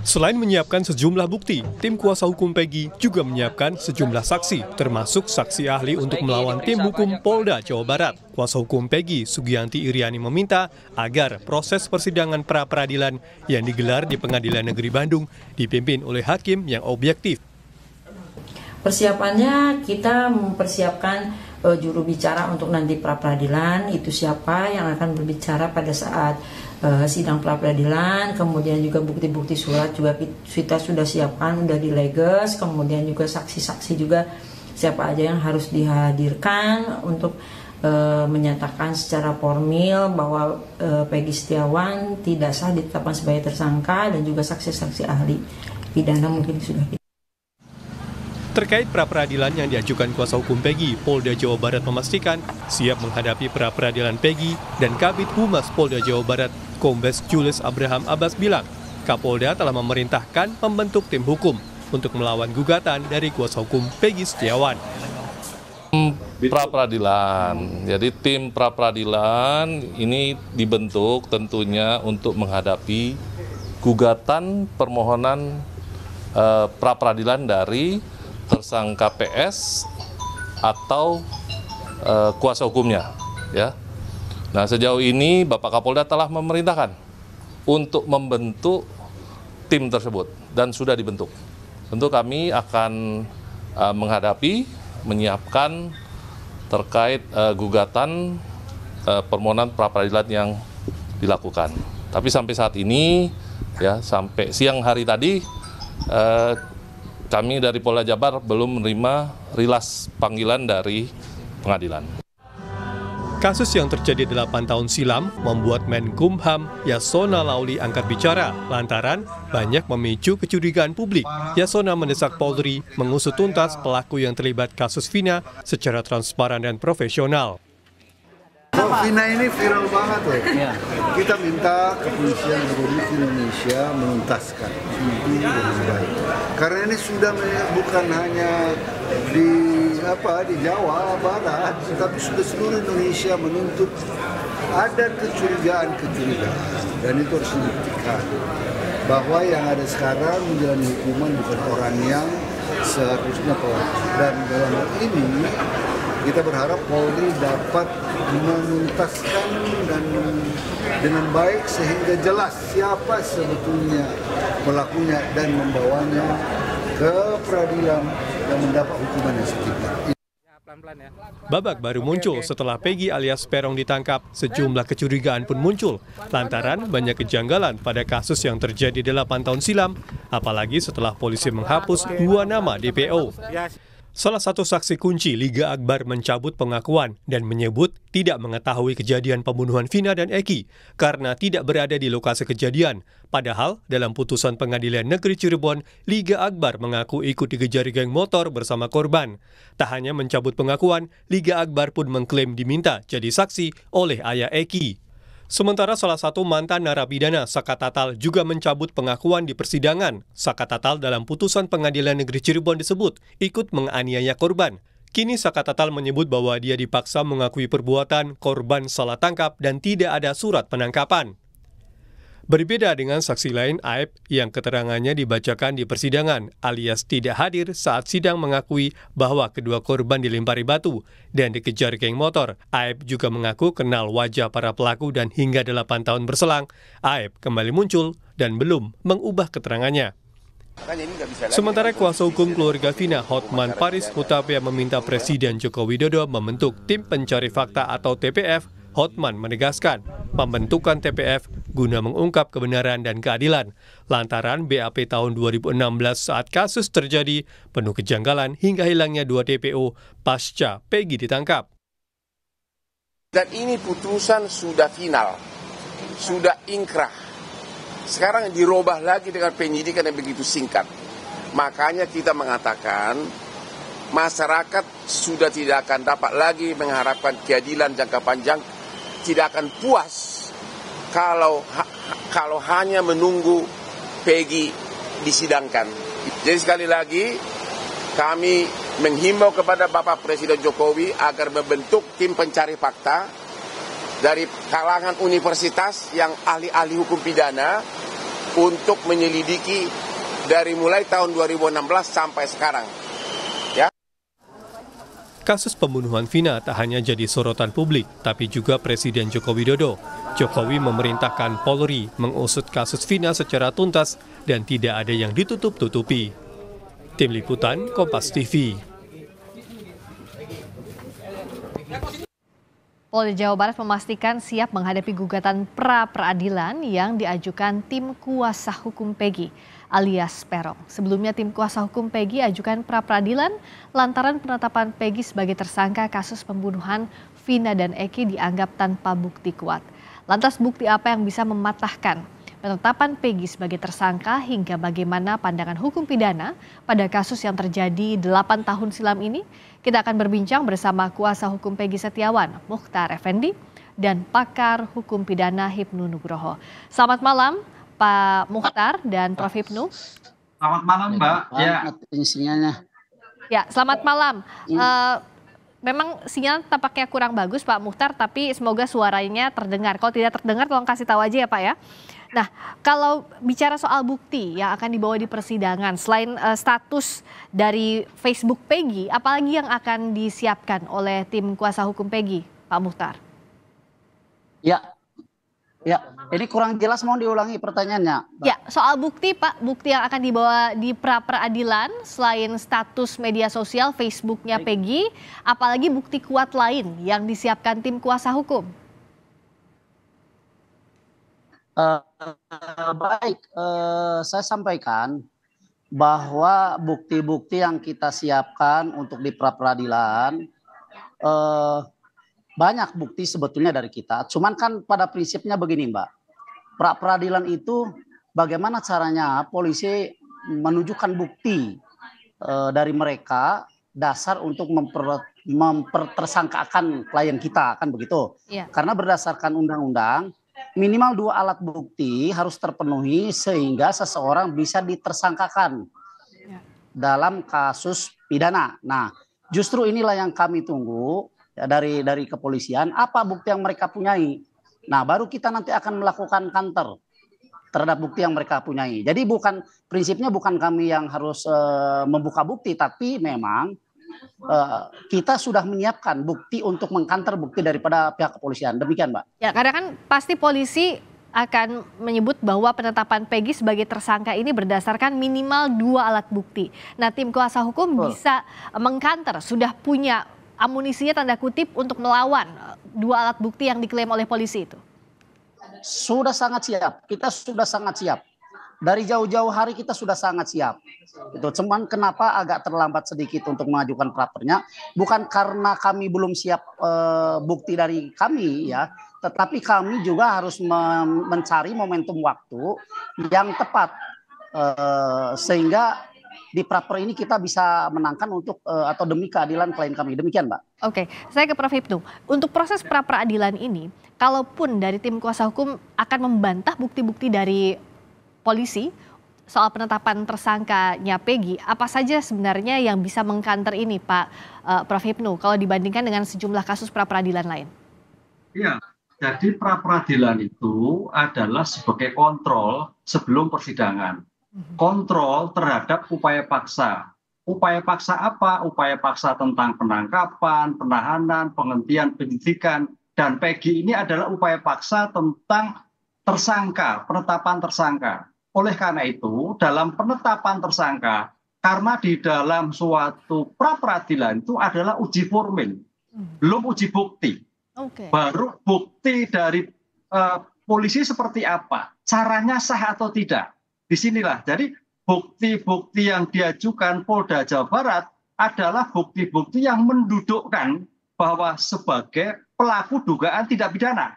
Selain menyiapkan sejumlah bukti, tim kuasa hukum Peggy juga menyiapkan sejumlah saksi, termasuk saksi ahli untuk melawan tim hukum Polda Jawa Barat. Kuasa hukum Peggy Sugianti Iriani meminta agar proses persidangan pra-peradilan yang digelar di Pengadilan Negeri Bandung dipimpin oleh hakim yang objektif. Persiapannya kita mempersiapkan uh, juru bicara untuk nanti pra peradilan itu siapa yang akan berbicara pada saat uh, sidang pra peradilan kemudian juga bukti-bukti surat juga kita sudah siapkan sudah dileges kemudian juga saksi-saksi juga siapa aja yang harus dihadirkan untuk e, menyatakan secara formil bahwa e, Peggy Setiawan tidak sah ditetapkan sebagai tersangka dan juga saksi-saksi ahli pidana mungkin sudah gitu. Terkait pra-peradilan yang diajukan kuasa hukum Pegi, Polda Jawa Barat memastikan siap menghadapi pra-peradilan Pegi dan Kabit Humas Polda Jawa Barat, Kombes Julius Abraham Abbas bilang, Kapolda telah memerintahkan membentuk tim hukum untuk melawan gugatan dari kuasa hukum Pegi Setiawan. Pra-peradilan, jadi tim pra-peradilan ini dibentuk tentunya untuk menghadapi gugatan permohonan eh, pra-peradilan dari tersangka PS atau e, kuasa hukumnya ya. Nah, sejauh ini Bapak Kapolda telah memerintahkan untuk membentuk tim tersebut dan sudah dibentuk. Tentu kami akan e, menghadapi menyiapkan terkait e, gugatan e, permohonan pra peradilan yang dilakukan. Tapi sampai saat ini ya sampai siang hari tadi e, kami dari Polda Jabar belum menerima rilas panggilan dari pengadilan. Kasus yang terjadi 8 tahun silam membuat Menkumham Yasona Lauli angkat bicara lantaran banyak memicu kecurigaan publik. Yasona mendesak Polri mengusut tuntas pelaku yang terlibat kasus Vina secara transparan dan profesional. Kok oh, Vina ini viral banget loh. Ya. Kita minta kepolisian Republik Indonesia menuntaskan ini dengan baik. Karena ini sudah bukan hanya di apa di Jawa Barat, tapi sudah seluruh Indonesia menuntut ada kecurigaan-kecurigaan dan itu harus dibuktikan bahwa yang ada sekarang menjalani hukuman bukan orang yang seharusnya pelaku dan dalam hal ini kita berharap Polri dapat menuntaskan dan dengan baik sehingga jelas siapa sebetulnya pelakunya dan membawanya ke peradilan dan mendapat hukuman yang setimpal. Ya, ya. Babak baru muncul setelah Peggy alias Perong ditangkap, sejumlah kecurigaan pun muncul lantaran banyak kejanggalan pada kasus yang terjadi 8 tahun silam, apalagi setelah polisi menghapus dua nama DPO. Salah satu saksi kunci Liga Akbar mencabut pengakuan dan menyebut tidak mengetahui kejadian pembunuhan Vina dan Eki karena tidak berada di lokasi kejadian. Padahal dalam putusan pengadilan negeri Cirebon, Liga Akbar mengaku ikut dikejar geng motor bersama korban. Tak hanya mencabut pengakuan, Liga Akbar pun mengklaim diminta jadi saksi oleh ayah Eki. Sementara salah satu mantan narapidana, Saka Tatal, juga mencabut pengakuan di persidangan. Saka Tatal dalam putusan pengadilan negeri Cirebon disebut ikut menganiaya korban. Kini Saka Tatal menyebut bahwa dia dipaksa mengakui perbuatan korban salah tangkap dan tidak ada surat penangkapan. Berbeda dengan saksi lain Aib yang keterangannya dibacakan di persidangan alias tidak hadir saat sidang mengakui bahwa kedua korban dilempari batu dan dikejar geng motor. Aib juga mengaku kenal wajah para pelaku dan hingga 8 tahun berselang, Aib kembali muncul dan belum mengubah keterangannya. Sementara kuasa hukum keluarga Vina Hotman Paris Hutapea meminta Presiden Joko Widodo membentuk tim pencari fakta atau TPF Hotman menegaskan pembentukan TPF guna mengungkap kebenaran dan keadilan lantaran BAP tahun 2016 saat kasus terjadi penuh kejanggalan hingga hilangnya dua TPO pasca Peggy ditangkap. Dan ini putusan sudah final, sudah ingkrah. Sekarang dirubah lagi dengan penyidikan yang begitu singkat. Makanya kita mengatakan masyarakat sudah tidak akan dapat lagi mengharapkan keadilan jangka panjang tidak akan puas kalau kalau hanya menunggu Peggy disidangkan. Jadi sekali lagi kami menghimbau kepada Bapak Presiden Jokowi agar membentuk tim pencari fakta dari kalangan universitas yang ahli-ahli hukum pidana untuk menyelidiki dari mulai tahun 2016 sampai sekarang. Kasus pembunuhan Vina tak hanya jadi sorotan publik, tapi juga Presiden Joko Widodo. Jokowi memerintahkan Polri mengusut kasus Vina secara tuntas dan tidak ada yang ditutup-tutupi. Tim Liputan Kompas TV. Polda Jawa Barat memastikan siap menghadapi gugatan pra peradilan yang diajukan tim kuasa hukum Pegi alias Perong. Sebelumnya tim kuasa hukum Peggy ajukan pra peradilan lantaran penetapan Peggy sebagai tersangka kasus pembunuhan Vina dan Eki dianggap tanpa bukti kuat. Lantas bukti apa yang bisa mematahkan penetapan Peggy sebagai tersangka hingga bagaimana pandangan hukum pidana pada kasus yang terjadi 8 tahun silam ini? Kita akan berbincang bersama kuasa hukum Peggy Setiawan, Mukhtar Effendi, dan pakar hukum pidana Hipnu Nugroho. Selamat malam, Pak Muhtar dan Prof Hipnu. Selamat malam Mbak. Ya. Sinyalnya. Ya, selamat malam. Uh, memang sinyal tampaknya kurang bagus Pak Muhtar. tapi semoga suaranya terdengar. Kalau tidak terdengar tolong kasih tahu aja ya Pak ya. Nah, kalau bicara soal bukti yang akan dibawa di persidangan, selain uh, status dari Facebook Peggy, apalagi yang akan disiapkan oleh tim kuasa hukum Peggy, Pak Muhtar? Ya, Ya, ini kurang jelas Mau diulangi pertanyaannya. Ya, soal bukti Pak, bukti yang akan dibawa di pra peradilan selain status media sosial Facebooknya Peggy, apalagi bukti kuat lain yang disiapkan tim kuasa hukum. Uh, baik, uh, saya sampaikan bahwa bukti-bukti yang kita siapkan untuk di pra peradilan uh, eh, banyak bukti sebetulnya dari kita. Cuman kan pada prinsipnya begini, Mbak. Pra peradilan itu bagaimana caranya polisi menunjukkan bukti e, dari mereka dasar untuk memper, mempertersangkakan klien kita kan begitu. Ya. Karena berdasarkan undang-undang minimal dua alat bukti harus terpenuhi sehingga seseorang bisa ditersangkakan ya. dalam kasus pidana. Nah, justru inilah yang kami tunggu Ya, dari dari kepolisian apa bukti yang mereka punyai. Nah, baru kita nanti akan melakukan kantor terhadap bukti yang mereka punyai. Jadi bukan prinsipnya bukan kami yang harus e, membuka bukti, tapi memang e, kita sudah menyiapkan bukti untuk mengkanter bukti daripada pihak kepolisian. Demikian, Mbak. Ya, karena kan pasti polisi akan menyebut bahwa penetapan Peggy sebagai tersangka ini berdasarkan minimal dua alat bukti. Nah, tim kuasa hukum oh. bisa mengkanter sudah punya amunisinya tanda kutip untuk melawan eh, dua alat bukti yang diklaim oleh polisi itu? Sudah sangat siap. Kita sudah sangat siap. Dari jauh-jauh hari kita sudah sangat siap. Itu cuman kenapa agak terlambat sedikit untuk mengajukan prapernya bukan karena kami belum siap e, bukti dari kami ya, tetapi kami juga harus mencari momentum waktu yang tepat e, sehingga di praper ini kita bisa menangkan untuk uh, atau demi keadilan klien kami. Demikian, Mbak. Oke, saya ke Prof Hipnu. Untuk proses pra peradilan ini, kalaupun dari tim kuasa hukum akan membantah bukti-bukti dari polisi soal penetapan tersangkanya Pegi, apa saja sebenarnya yang bisa mengkanter ini, Pak uh, Prof Hipnu, kalau dibandingkan dengan sejumlah kasus pra peradilan lain? Iya, jadi pra peradilan itu adalah sebagai kontrol sebelum persidangan. Mhm. kontrol terhadap upaya paksa. Upaya paksa apa? Upaya paksa tentang penangkapan, penahanan, penghentian penyidikan, dan PG ini adalah upaya paksa tentang tersangka, penetapan tersangka. Oleh karena itu, dalam penetapan tersangka, karena di dalam suatu pra peradilan itu adalah uji formil, mhm. belum uji bukti. Okay. Baru bukti dari uh, polisi seperti apa, caranya sah atau tidak di sinilah. Jadi bukti-bukti yang diajukan Polda Jawa Barat adalah bukti-bukti yang mendudukkan bahwa sebagai pelaku dugaan tidak pidana.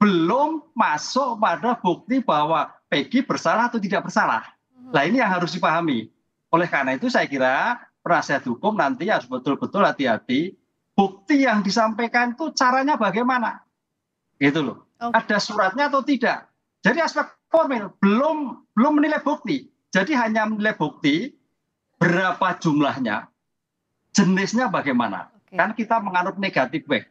Belum masuk pada bukti bahwa Peggy bersalah atau tidak bersalah. Hmm. Nah ini yang harus dipahami. Oleh karena itu saya kira penasihat hukum nanti harus betul-betul hati-hati. Bukti yang disampaikan itu caranya bagaimana? Gitu loh. Okay. Ada suratnya atau tidak? Jadi aspek formil belum belum menilai bukti jadi hanya menilai bukti berapa jumlahnya jenisnya bagaimana okay. kan kita menganut negatif weh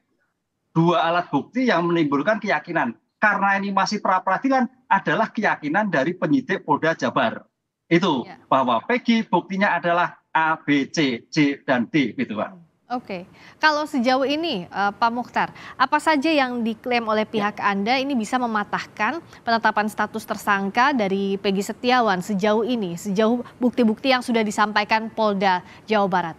dua alat bukti yang menimbulkan keyakinan karena ini masih pra peradilan adalah keyakinan dari penyidik Polda Jabar itu yeah. bahwa Peggy buktinya adalah A B C C dan D gitu kan hmm. Oke, kalau sejauh ini uh, Pak Mukhtar, apa saja yang diklaim oleh ya. pihak ya. Anda ini bisa mematahkan penetapan status tersangka dari Pegi Setiawan sejauh ini, sejauh bukti-bukti yang sudah disampaikan Polda Jawa Barat?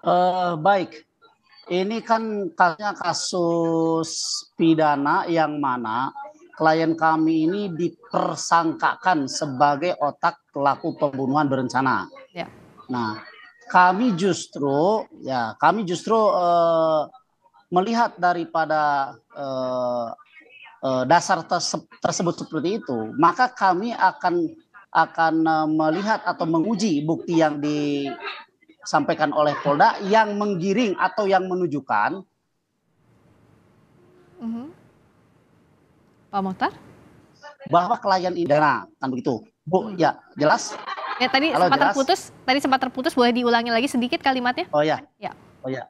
Uh, baik, ini kan kasusnya kasus pidana yang mana klien kami ini dipersangkakan sebagai otak pelaku pembunuhan berencana Ya. Nah, kami justru ya kami justru uh, melihat daripada uh, uh, dasar terse tersebut seperti itu, maka kami akan akan uh, melihat atau menguji bukti yang disampaikan oleh Polda yang menggiring atau yang menunjukkan. Mm -hmm. Pak Mohtar? bahwa klien ini nah, kan begitu bu hmm. ya jelas Ya, tadi Halo, sempat jelas? terputus, tadi sempat terputus boleh diulangi lagi sedikit kalimatnya? Oh ya. Ya. Oh ya.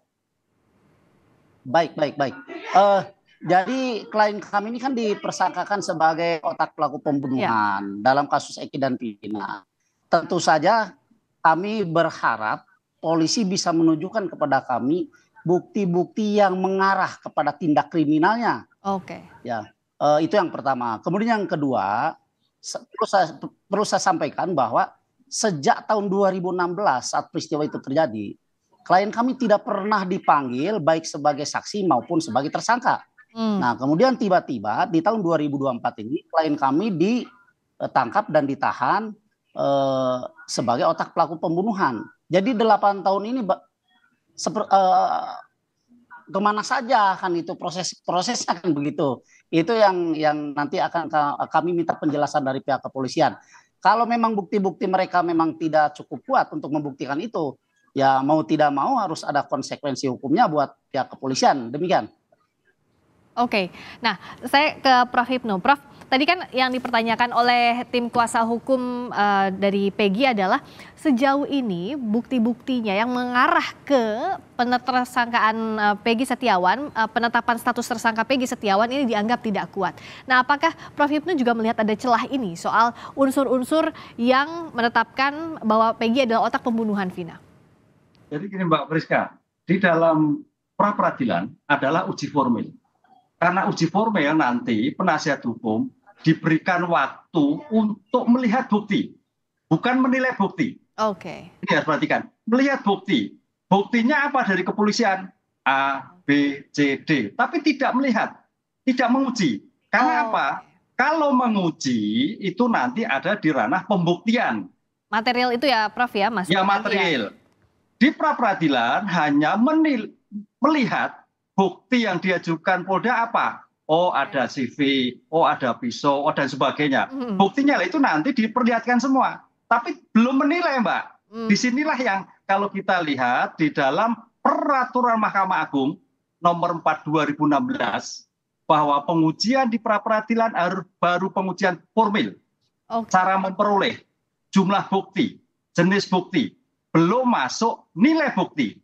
Baik, baik, baik. Uh, jadi klien kami ini kan dipersangkakan sebagai otak pelaku pembunuhan ya. dalam kasus Eki dan Pina. Tentu saja kami berharap polisi bisa menunjukkan kepada kami bukti-bukti yang mengarah kepada tindak kriminalnya. Oke. Okay. Ya, uh, itu yang pertama. Kemudian yang kedua, perlu saya, perlu saya sampaikan bahwa sejak tahun 2016 saat peristiwa itu terjadi, klien kami tidak pernah dipanggil baik sebagai saksi maupun sebagai tersangka. Hmm. Nah, kemudian tiba-tiba di tahun 2024 ini klien kami ditangkap dan ditahan eh, sebagai otak pelaku pembunuhan. Jadi delapan tahun ini seper, eh, kemana saja akan itu proses prosesnya kan begitu. Itu yang yang nanti akan kami minta penjelasan dari pihak kepolisian. Kalau memang bukti-bukti mereka memang tidak cukup kuat untuk membuktikan itu, ya mau tidak mau harus ada konsekuensi hukumnya buat pihak kepolisian. Demikian. Oke, nah saya ke Prof Hipno. Prof, tadi kan yang dipertanyakan oleh tim kuasa hukum uh, dari Pegi adalah sejauh ini bukti-buktinya yang mengarah ke penetersangkaan uh, eh, Pegi Setiawan, uh, penetapan status tersangka Pegi Setiawan ini dianggap tidak kuat. Nah, apakah Prof Hipno juga melihat ada celah ini soal unsur-unsur yang menetapkan bahwa Pegi adalah otak pembunuhan Vina? Jadi gini Mbak Priska, di dalam pra peradilan adalah uji formil karena uji formil nanti penasihat hukum diberikan waktu untuk melihat bukti, bukan menilai bukti. Oke. Okay. Ini harus perhatikan, melihat bukti. Buktinya apa dari kepolisian? A, B, C, D. Tapi tidak melihat, tidak menguji. Karena oh. apa? Kalau menguji itu nanti ada di ranah pembuktian. Material itu ya, Prof ya, Mas. Ya material. Ya. Di pra peradilan hanya menil, melihat bukti yang diajukan Polda apa? Oh ada iya. CV, oh ada pisau, oh dan sebagainya. -hmm. Buktinya itu nanti diperlihatkan semua. Tapi belum menilai Mbak. Mm. Disinilah yang kalau kita lihat di dalam peraturan Mahkamah Agung nomor 4 2016 bahwa pengujian di pra peradilan baru pengujian formil. Okay. Cara memperoleh jumlah bukti, jenis bukti, belum masuk nilai bukti.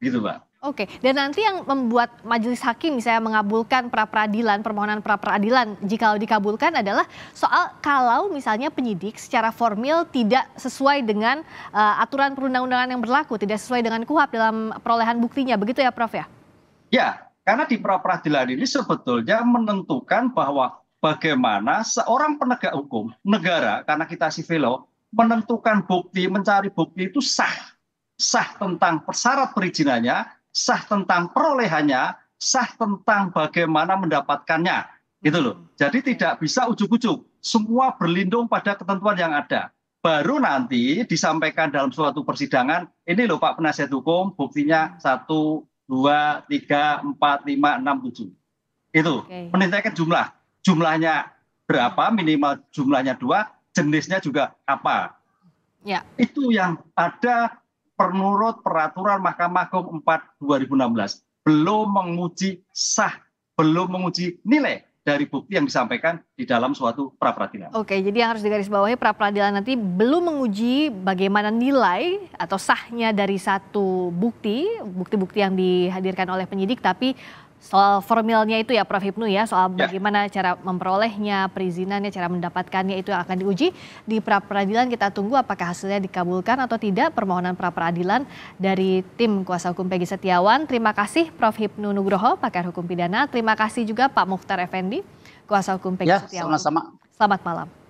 Gitu, Mbak. Oke, dan nanti yang membuat majelis hakim misalnya mengabulkan pra peradilan, permohonan pra peradilan jika dikabulkan adalah soal kalau misalnya penyidik secara formil tidak sesuai dengan uh, aturan perundang-undangan yang berlaku, tidak sesuai dengan KUHAP dalam perolehan buktinya, begitu ya Prof ya? Ya, karena di pra peradilan ini sebetulnya menentukan bahwa bagaimana seorang penegak hukum negara karena kita sivilo menentukan bukti, mencari bukti itu sah. Sah tentang persyarat perizinannya, sah tentang perolehannya, sah tentang bagaimana mendapatkannya. Gitu loh. Hmm, Jadi tidak bisa ujuk-ujuk. Semua berlindung pada ketentuan yang ada. Baru nanti disampaikan dalam suatu persidangan, ini loh Pak Penasihat Hukum, buktinya hmm. satu, dua, tiga, empat, lima, enam, tujuh. Itu, okay. jumlah. Jumlahnya berapa, hmm. minimal jumlahnya dua, jenisnya juga apa. Ya. Itu yang ada penurut peraturan Mahkamah Agung 4 2016 belum menguji sah, belum menguji nilai dari bukti yang disampaikan di dalam suatu pra peradilan. Oke, jadi yang harus digarisbawahi pra peradilan nanti belum menguji bagaimana nilai atau sahnya dari satu bukti, bukti-bukti yang dihadirkan oleh penyidik, tapi soal formilnya itu ya Prof Hipnu ya soal ya. bagaimana cara memperolehnya, perizinannya, cara mendapatkannya itu yang akan diuji di pra peradilan kita tunggu apakah hasilnya dikabulkan atau tidak permohonan pra peradilan dari tim kuasa hukum Peggy Setiawan. Terima kasih Prof Hipnu Nugroho pakar hukum pidana. Terima kasih juga Pak Mukhtar Effendi kuasa hukum Peggy ya, Setiawan. Sama-sama. Selamat malam.